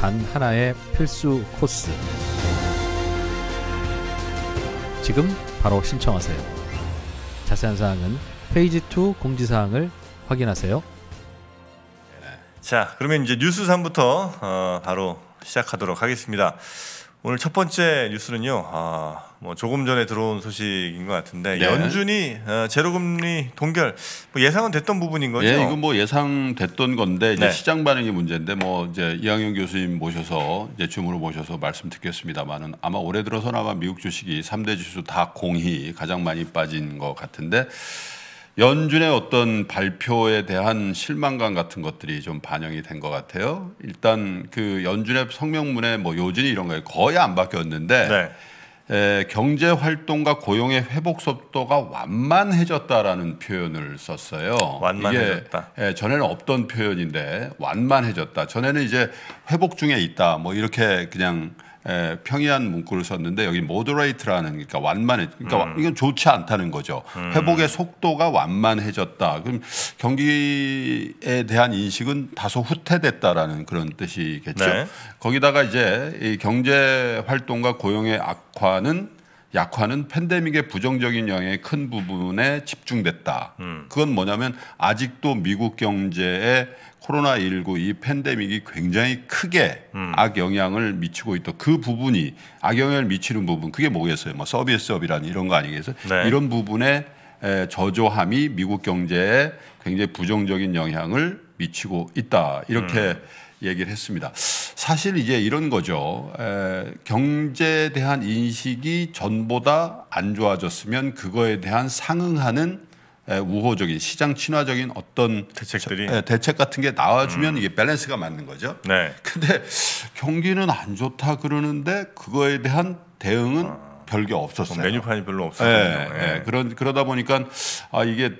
단 하나의 필수 코스. 지금 바로 신청하세요. 자세한 사항은 페이지 2 공지사항을 확인하세요. 자, 그러면 이제 뉴스 3부터 어, 바로 시작하도록 하겠습니다. 오늘 첫 번째 뉴스는요. 어, 뭐 조금 전에 들어온 소식인 것 같은데 네. 연준이 제로금리 어, 동결 뭐 예상은 됐던 부분인 거죠? 예, 이건 뭐 예상됐던 건데 이제 네. 시장 반응이 문제인데 뭐 이제 이학용 교수님 모셔서 이제 주문을 모셔서 말씀 듣겠습니다만은 아마 올해 들어서 나마 미국 주식이 3대 지수 다 공히 가장 많이 빠진 것 같은데 연준의 어떤 발표에 대한 실망감 같은 것들이 좀 반영이 된 것 같아요. 일단 그 연준의 성명문에 뭐 요진이 이런 거에 거의 안 바뀌었는데. 네. 경제 활동과 고용의 회복 속도가 완만해졌다라는 표현을 썼어요. 완만해졌다. 이게, 예, 전에는 없던 표현인데 완만해졌다. 전에는 이제 회복 중에 있다. 뭐 이렇게 그냥 에, 평이한 문구를 썼는데 여기 모 o d 이트라는 그러니까 완만해 그러니까 음. 이건 좋지 않다는 거죠. 음. 회복의 속도가 완만해졌다. 그럼 경기에 대한 인식은 다소 후퇴됐다라는 그런 뜻이겠죠. 네. 거기다가 이제 이 경제 활동과 고용의 악화는 약화는 팬데믹의 부정적인 영향이 큰 부분에 집중됐다. 음. 그건 뭐냐면 아직도 미국 경제에 코로나19 이 팬데믹이 굉장히 크게 음. 악영향을 미치고 있다. 그 부분이 악영향을 미치는 부분 그게 뭐겠어요? 뭐 서비스업이라는 이런 거 아니겠어요? 네. 이런 부분에 저조함이 미국 경제에 굉장히 부정적인 영향을 미치고 있다. 이렇게 음. 얘기를 했습니다. 사실 이제 이런 거죠. 에, 경제에 대한 인식이 전보다 안 좋아졌으면 그거에 대한 상응하는 우호적인 시장 친화적인 어떤 대책들이 저, 대책 같은 게 나와주면 음. 이게 밸런스가 맞는 거죠. 네. 근데 경기는 안 좋다 그러는데 그거에 대한 대응은 아, 별게 없었어요. 메뉴판이 별로 없었어요. 예, 예. 예. 그런 그러다 보니까 아 이게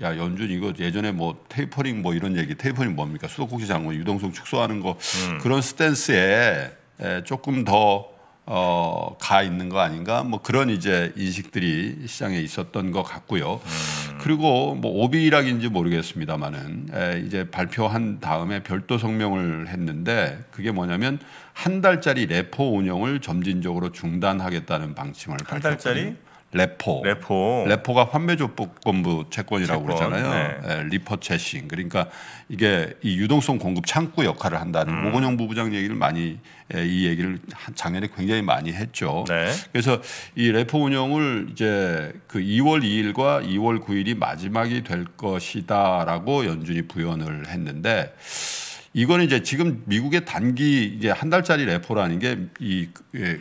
야 연준 이거 예전에 뭐 테이퍼링 뭐 이런 얘기 테이퍼링 뭡니까 수도꼭지 장군 유동성 축소하는 거 음. 그런 스탠스에 에, 조금 더 어, 가 있는 거 아닌가 뭐 그런 이제 인식들이 시장에 있었던 것 같고요. 음. 그리고 뭐 오비락인지 모르겠습니다만은 에, 이제 발표한 다음에 별도 성명을 했는데 그게 뭐냐면 한 달짜리 레포 운영을 점진적으로 중단하겠다는 방침을 밝혔표했거 달짜리 레포. 레포. 레포가 환매조건부 채권이라고 채권. 그러잖아요. 네. 네, 리퍼 채싱. 그러니까 이게 이 유동성 공급 창구 역할을 한다는 음. 오건영 부부장 얘기를 많이 예, 이 얘기를 작년에 굉장히 많이 했죠. 네. 그래서 이 레포 운영을 이제 그 2월 2일과 2월 9일이 마지막이 될 것이다라고 연준이 부연을 했는데 이거는 이제 지금 미국의 단기 이제 한 달짜리 레포라는 게이 예,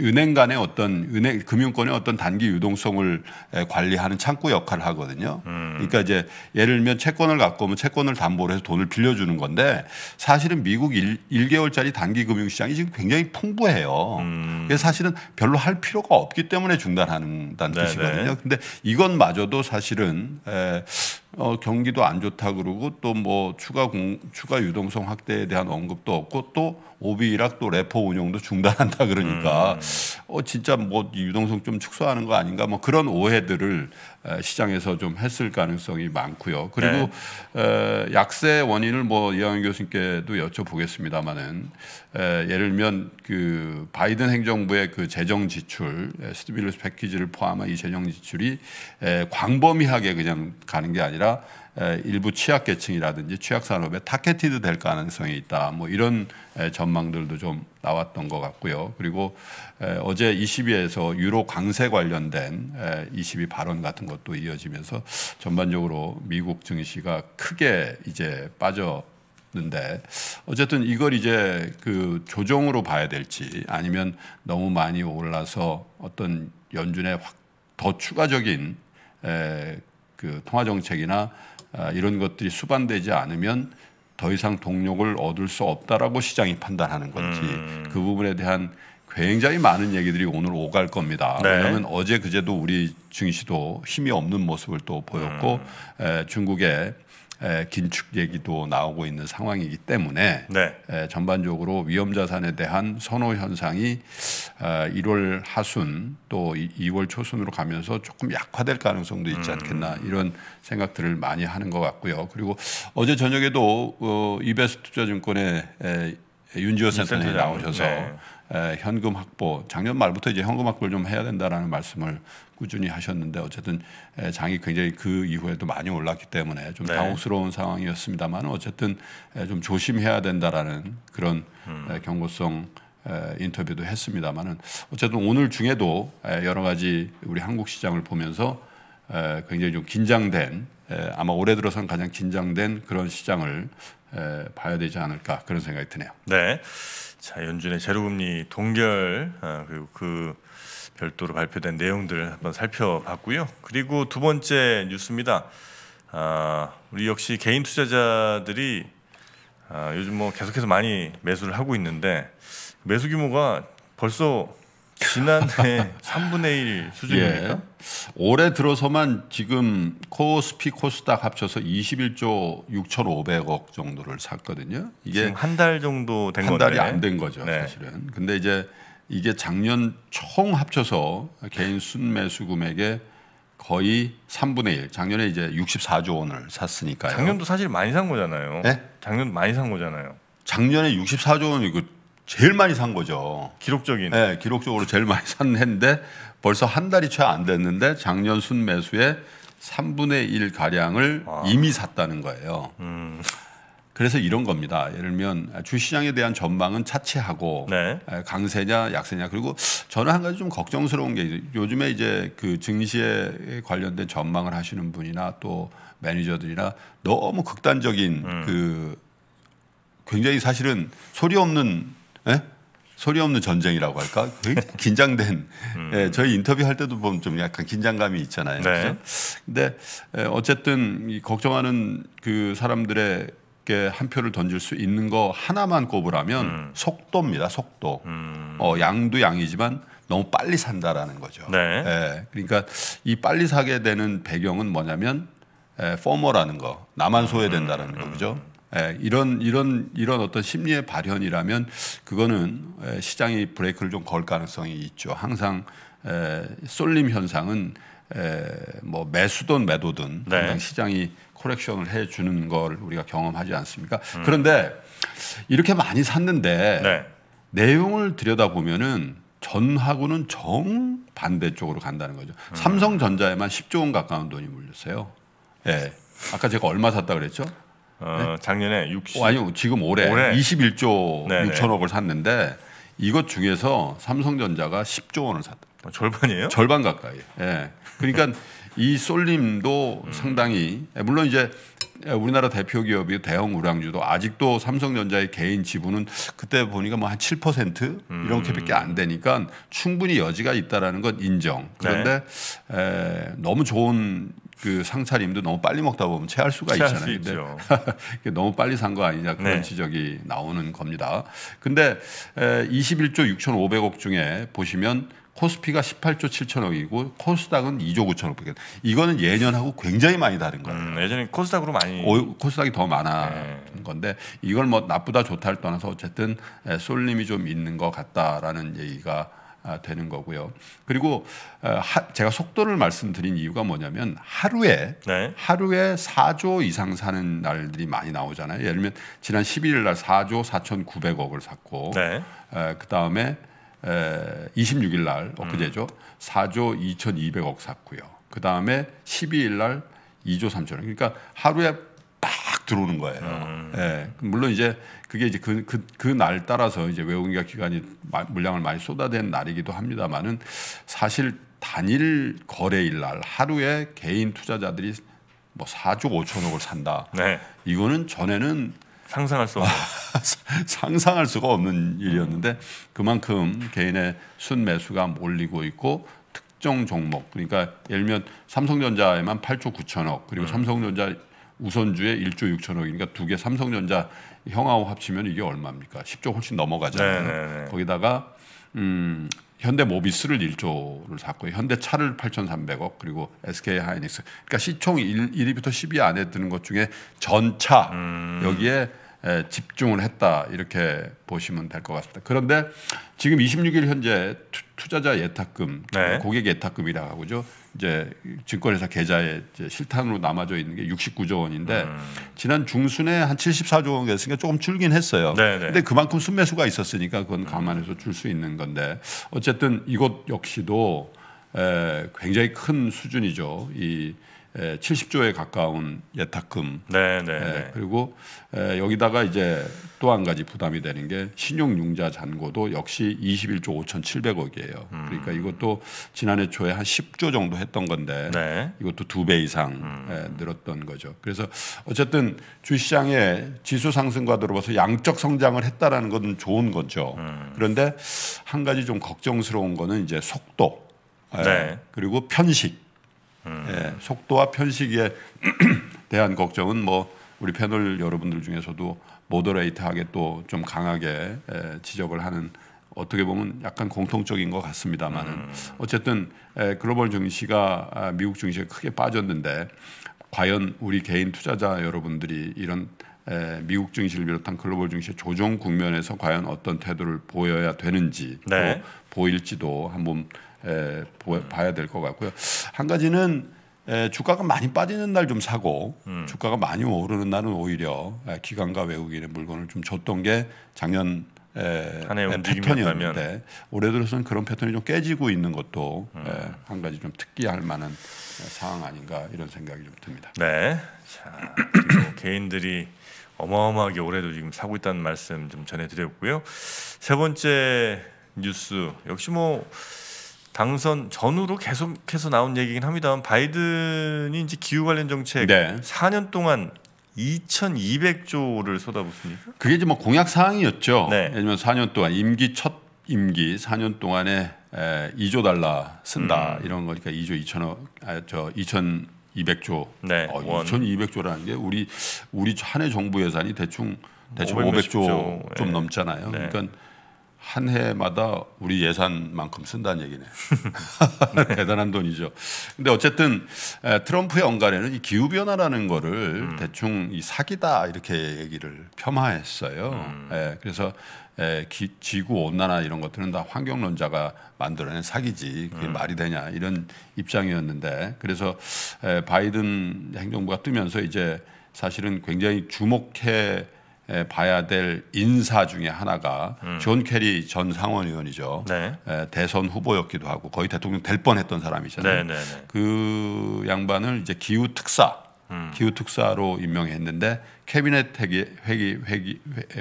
은행 간의 어떤 은행 금융권의 어떤 단기 유동성을 관리하는 창구 역할을 하거든요. 음. 그러니까 이제 예를 들면 채권을 갖고 오면 채권을 담보로 해서 돈을 빌려주는 건데 사실은 미국 일 1개월짜리 단기 금융시장이 지금 굉장히 풍부해요. 음. 그래서 사실은 별로 할 필요가 없기 때문에 중단한다는뜻이거든요 네, 네. 근데 이건마저도 사실은 에, 어, 경기도 안 좋다 그러고 또 뭐 추가 공, 추가 유동성 확대에 대한 언급도 없고 또 오비락 또 래퍼 운영도 중단한다 그러니까 음. 어 진짜 뭐 유동성 좀 축소하는 거 아닌가 뭐 그런 오해들을 시장에서 좀 했을 가능성이 많고요. 그리고 네. 약세 원인을 뭐이현 교수님께도 여쭤보겠습니다만은 예를 들면 그 바이든 행정부의 그 재정 지출 스티빌러스 패키지를 포함한 이 재정 지출이 광범위하게 그냥 가는 게 아니라 일부 취약계층이라든지 취약산업에 타겟티드 될 가능성이 있다. 뭐 이런 전망들도 좀 나왔던 것 같고요. 그리고 어제 22에서 유로 강세 관련된 22 발언 같은 것도 이어지면서 전반적으로 미국 증시가 크게 이제 빠져 는데 어쨌든 이걸 이제 그 조정으로 봐야 될지 아니면 너무 많이 올라서 어떤 연준의 확 더 추가적인 에, 그 통화 정책이나 아, 이런 것들이 수반되지 않으면 더 이상 동력을 얻을 수 없다라고 시장이 판단하는 건지 음. 그 부분에 대한 굉장히 많은 얘기들이 오늘 오갈 겁니다. 네. 왜냐하면 어제 그제도 우리 증시도 힘이 없는 모습을 또 보였고 음. 에, 중국의 에, 긴축 얘기도 나오고 있는 상황이기 때문에 네. 에, 전반적으로 위험자산에 대한 선호 현상이 에, 어, 1월 하순 또 2월 초순으로 가면서 조금 약화될 가능성도 있지 음. 않겠나 이런 생각들을 많이 하는 것 같고요. 그리고 어제 저녁에도 어, 이베스 투자증권의 에, 윤지호 센터장이 나오셔서 네. 현금 확보, 작년 말부터 이제 현금 확보를 좀 해야 된다라는 말씀을 꾸준히 하셨는데 어쨌든 장이 굉장히 그 이후에도 많이 올랐기 때문에 좀 네. 당혹스러운 상황이었습니다만 어쨌든 좀 조심해야 된다라는 그런 음. 경고성 인터뷰도 했습니다만은 어쨌든 오늘 중에도 여러 가지 우리 한국 시장을 보면서 굉장히 좀 긴장된 아마 올해 들어선 가장 긴장된 그런 시장을 봐야 되지 않을까 그런 생각이 드네요. 네. 자 연준의 제로금리 동결 아, 그리고 그 별도로 발표된 내용들 한번 살펴봤고요. 그리고 두 번째 뉴스입니다. 아, 우리 역시 개인 투자자들이 아, 요즘 뭐 계속해서 많이 매수를 하고 있는데 매수 규모가 벌써 지난해 3분의 1 수준입니까? 예. 올해 들어서만 지금 코스피 코스닥 합쳐서 21조 6,500억 정도를 샀거든요. 이게 한달 정도 된 건데 한 달이 안 된 거죠 네. 사실은. 근데 이제 이게 작년 총 합쳐서 개인 순매수 금액의 거의 3분의 1. 작년에 이제 64조 원을 샀으니까요. 작년도 사실 많이 산 거잖아요. 네? 예? 작년 많이 산 거잖아요. 작년에 64조 원 이거 제일 많이 산 거죠. 기록적인. 네, 기록적으로 제일 많이 산 해인데 벌써 한 달이 채 안 됐는데 작년 순매수에 3분의 1 가량을 아. 이미 샀다는 거예요. 음. 그래서 이런 겁니다. 예를 들면 주시장에 대한 전망은 차치하고 네. 강세냐 약세냐 그리고 저는 한 가지 좀 걱정스러운 게 요즘에 이제 그 증시에 관련된 전망을 하시는 분이나 또 매니저들이나 너무 극단적인 음. 그 굉장히 사실은 소리 없는 예? 소리 없는 전쟁이라고 할까? 굉장히 그 긴장된 음. 예, 저희 인터뷰할 때도 보면 좀 약간 긴장감이 있잖아요. 네. 근데 예, 어쨌든 이 걱정하는 그 사람들의 한 표를 던질 수 있는 거 하나만 꼽으라면 음. 속도입니다. 속도. 음. 어, 양도 양이지만 너무 빨리 산다라는 거죠. 네. 예, 그러니까 이 빨리 사게 되는 배경은 뭐냐면 에, 예, 포머라는 거, 나만 소외된다라는 음. 거죠. 예, 이런 이런 이런 어떤 심리의 발현이라면 그거는 예, 시장이 브레이크를 좀 걸 가능성이 있죠. 항상 예, 쏠림 현상은 뭐 매수든 매도든 네. 시장이 코렉션을 해주는 걸 우리가 경험하지 않습니까? 음. 그런데 이렇게 많이 샀는데 네. 내용을 들여다보면은 전하고는 정 반대쪽으로 간다는 거죠. 음. 삼성전자에만 10조 원 가까운 돈이 물렸어요. 예. 아까 제가 얼마 샀다 그랬죠? 어, 작년에 60 어, 아니요 지금 올해, 올해. 21조 네네. 6천억을 샀는데 이것 중에서 삼성전자가 10조 원을 샀다. 어, 절반이에요? 절반 가까이. 예. 그러니까 이 쏠림도 음. 상당히 예, 물론 이제 예, 우리나라 대표 기업이 대형 우량주도 아직도 삼성전자의 개인 지분은 그때 보니까 뭐 한7% 음. 이렇게밖에 안 되니까 충분히 여지가 있다라는 건 인정. 그런데 네. 에, 예, 너무 좋은 그 상차림도 너무 빨리 먹다 보면 체할 수가 체할 있잖아요. 수 너무 빨리 산 거 아니냐 그런 네. 지적이 나오는 겁니다. 근데 21조 6,500억 중에 보시면 코스피가 18조 7천억이고 코스닥은 2조 9천억. 이거는 예년하고 굉장히 많이 다른 거예요. 음, 예전에 코스닥으로 많이 오, 코스닥이 더 많아 네. 건데 이걸 뭐 나쁘다 좋다를 떠나서 어쨌든 쏠림이 좀 있는 것 같다라는 얘기가 아, 되는 거고요. 그리고 어, 제가 속도를 말씀드린 이유가 뭐냐면 하루에 네. 하루에 4조 이상 사는 날들이 많이 나오잖아요. 예를 들면 지난 11일 날 4조 4,900억을 샀고 네. 어, 그다음에 26일 날 엊그제죠. 음. 4조 2,200억 샀고요. 그다음에 12일 날 2조 3천억. 그러니까 하루에 들어오는 거예요. 음. 예. 물론 이제 그게 이제 그그그 날 따라서 이제 외국인격 기관이 물량을 많이 쏟아낸 날이기도 합니다만은 사실 단일 거래일 날 하루에 개인 투자자들이 뭐 4조 5천억을 산다. 네. 이거는 전에는 상상할 수없 상상할 수가 없는 일이었는데 그만큼 개인의 순매수가 몰리고 있고 특정 종목 그러니까 예를 들면 삼성전자에만 8조 9천억 그리고 음. 삼성전자 우선주에 1조 6천억이니까 두 개 삼성전자 형하고 합치면 이게 얼마입니까? 10조 훨씬 넘어가잖아요. 네네네. 네, 네. 거기다가 음, 현대 모비스를 1조를 샀고요. 현대차를 8,300억 그리고 SK 하이닉스. 그러니까 시총 1, 1위부터 10위 안에 드는 것 중에 전차 음. 여기에 집중을 했다 이렇게 보시면 될 것 같습니다. 그런데 지금 26일 현재 투자자 예탁금, 네. 고객 예탁금이라고 하죠. 이제 증권회사 계좌에 이제 실탄으로 남아져 있는 게 69조 원인데 음. 지난 중순에 한 74조 원됐으니까 조금 줄긴 했어요. 네네. 네. 근데 그만큼 순매수가 있었으니까 그건 음. 감안해서 줄 수 있는 건데 어쨌든 이것 역시도 에, 굉장히 큰 수준이죠. 이 70조에 예, 가까운 예탁금 네, 네, 예, 네. 그리고 예, 여기다가 이제 또 한 가지 부담이 되는 게 신용융자 잔고도 역시 21조 5,700억이에요. 음. 그러니까 이것도 지난해 초에 한 10조 정도 했던 건데 네. 이것도 두 배 이상 음. 늘었던 거죠. 그래서 어쨌든 주시장의 지수 상승과 들어봐서 양적 성장을 했다라는 건 좋은 거죠. 음. 그런데 한 가지 좀 걱정스러운 거는 이제 속도 네. 그리고 편식 음. 예, 속도와 편식에 대한 걱정은 뭐 우리 패널 여러분들 중에서도 모더레이트하게 또 좀 강하게 예, 지적을 하는 어떻게 보면 약간 공통적인 것 같습니다만은 음. 어쨌든 예, 글로벌 증시가 아, 미국 증시가 크게 빠졌는데 과연 우리 개인 투자자 여러분들이 이런 에, 예, 미국 증시를 비롯한 글로벌 증시 의 조정 국면에서 과연 어떤 태도를 보여야 되는지 네. 또 보일지도 한번 에, 예, 봐야 될 것 같고요. 한 가지는 에, 예, 주가가 많이 빠지는 날 좀 사고 음. 주가가 많이 오르는 날은 오히려 예, 기관과 외국인의 물건을 좀 줬던 게 작년 에, 에, 패턴이었는데 올해 들어서는 그런 패턴이 좀 깨지고 있는 것도 음. 에, 한 가지 좀 특기할 만한 상황 아닌가 이런 생각이 좀 듭니다. 네, 자 개인들이 어마어마하게 올해도 지금 사고 있다는 말씀 좀 전해드렸고요. 세 번째 뉴스 역시 뭐 당선 전후로 계속해서 나온 얘기긴 합니다만 바이든이 이제 기후 관련 정책 네. 4년 동안 2,200조를 쏟아붓습니까? 그게 이제 뭐 공약 사항이었죠. 네. 왜냐면 4년 동안 임기 첫 임기 4년 동안에 에, 2조 달러 쓴다 음. 이런 거니까 2조 2천억 아, 저 2천 200조. 네. 어, 2,200조라는 게 우리 우리 한 해 정부 예산이 대충 대충 500조, 500조 좀 네. 넘잖아요. 네. 그러니까 한 해마다 우리 예산만큼 쓴다는 얘기네. 네. 대단한 돈이죠. 근데 어쨌든 트럼프의 언간에는 이 기후 변화라는 거를 음. 대충 이 사기다 이렇게 얘기를 폄하했어요. 음. 예, 그래서 에, 기, 지구 온난화 이런 것들은 다 환경론자가 만들어낸 사기지 그게 음. 말이 되냐 이런 입장이었는데 그래서 에, 바이든 행정부가 뜨면서 이제 사실은 굉장히 주목해 봐야 될 인사 중에 하나가 음. 존 캐리 전 상원의원이죠. 네. 대선 후보였기도 하고 거의 대통령 될 뻔했던 사람이잖아요. 네, 네, 네, 그 양반을 이제 기후 특사, 음. 기후 특사로 임명했는데 캐비넷 회기, 회기, 회기,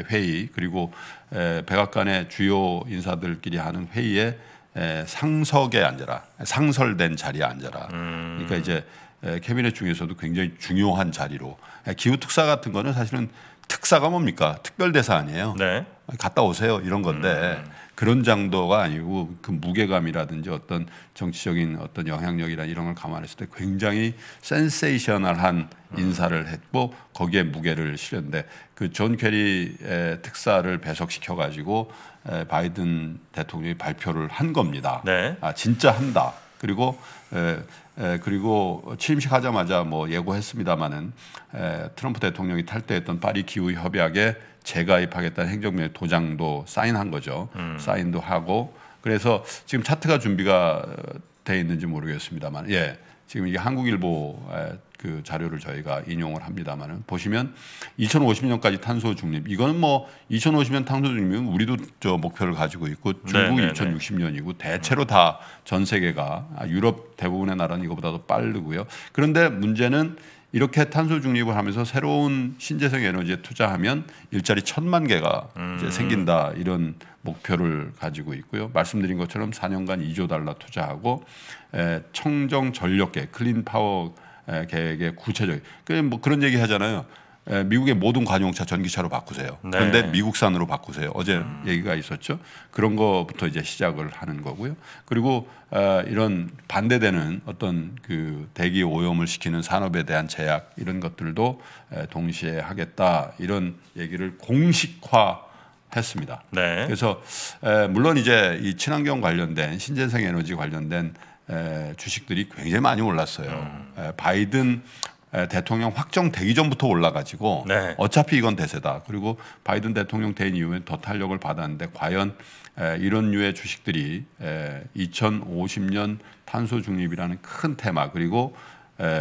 회의 그리고 에, 백악관의 주요 인사들끼리 하는 회의에 상석에 앉아라, 상설된 자리에 앉아라. 음. 그러니까 이제 캐비넷 중에서도 굉장히 중요한 자리로 기후 특사 같은 거는 사실은 특사가 뭡니까 특별 대사 아니에요. 네. 갔다 오세요 이런 건데 음. 음. 그런 장도가 아니고 그 무게감이라든지 어떤 정치적인 어떤 영향력이나 이런 걸 감안했을 때 굉장히 센세이셔널한 음. 인사를 했고 거기에 무게를 실렸는데그존 캐리의 특사를 배석시켜 가지고 바이든 대통령이 발표를 한 겁니다. 네. 아 진짜 한다. 그리고 에, 에, 그리고 취임식하자마자 뭐 예고했습니다마는 트럼프 대통령이 탈퇴했던 파리 기후 협약에 재가입하겠다는 행정명의 도장도 사인한 거죠. 음. 사인도 하고 그래서 지금 차트가 준비가 어, 돼 있는지 모르겠습니다만 예. 지금 이게 한국일보의 그 자료를 저희가 인용을 합니다만은 보시면 2050년까지 탄소 중립 이거는 뭐 2050년 탄소 중립은 우리도 저 목표를 가지고 있고 중국 네 2060년이고 대체로 다 전 세계가 아, 유럽 대부분의 나라는 이거보다도 빠르고요. 그런데 문제는 이렇게 탄소 중립을 하면서 새로운 신재생 에너지에 투자하면 일자리 천만 개가 음. 이제 생긴다 이런 목표를 가지고 있고요. 말씀드린 것처럼 4년간 2조 달러 투자하고 에, 청정 전력 계 클린 파워 계획의 구체적인 그뭐 그런 얘기 하잖아요. 예, 미국의 모든 관용차 전기차로 바꾸세요. 네. 그런데 미국산으로 바꾸세요. 어제 음. 얘기가 있었죠. 그런 거부터 이제 시작을 하는 거고요. 그리고 어, 이런 반대되는 어떤 그 대기 오염을 시키는 산업에 대한 제약 이런 것들도 에, 동시에 하겠다 이런 얘기를 공식화 했습니다. 네. 그래서 에, 물론 이제 이 친환경 관련된 신재생 에너지 관련된 에, 주식들이 굉장히 많이 올랐어요. 음. 바이든 대통령 확정되기 전부터 올라가지고 네. 어차피 이건 대세다. 그리고 바이든 대통령 된 이후에 더 탄력을 받았는데 과연 이런 류의 주식들이 2050년 탄소 중립이라는 큰 테마 그리고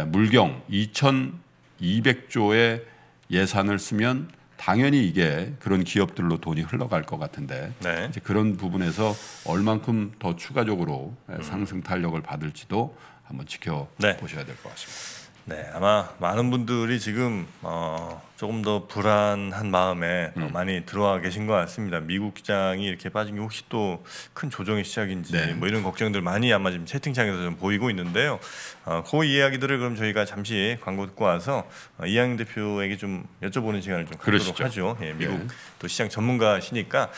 물경 2,200조의 예산을 쓰면 당연히 이게 그런 기업들로 돈이 흘러갈 것 같은데 네. 이제 그런 부분에서 얼만큼 더 추가적으로 음. 상승 탄력을 받을지도 한번 지켜보셔야 될 것 같습니다. 네, 아마 많은 분들이 지금 어, 조금 더 불안한 마음에 음. 많이 들어와 계신 것 같습니다. 미국 시장이 이렇게 빠진 게 혹시 또 큰 조정의 시작인지 네. 뭐 이런 걱정들 많이 아마 지금 채팅창에서 좀 보이고 있는데요. 어, 그 이야기들을 그럼 저희가 잠시 광고 듣고 와서 어, 이양 대표에게 좀 여쭤보는 시간을 좀 갖도록 그러시죠. 하죠. 예, 미국 네. 또 시장 전문가시니까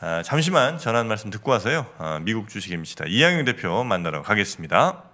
아, 잠시만 전한 말씀 듣고 와서요. 아, 미국 주식 입니다 이양윤 대표 만나러 가겠습니다.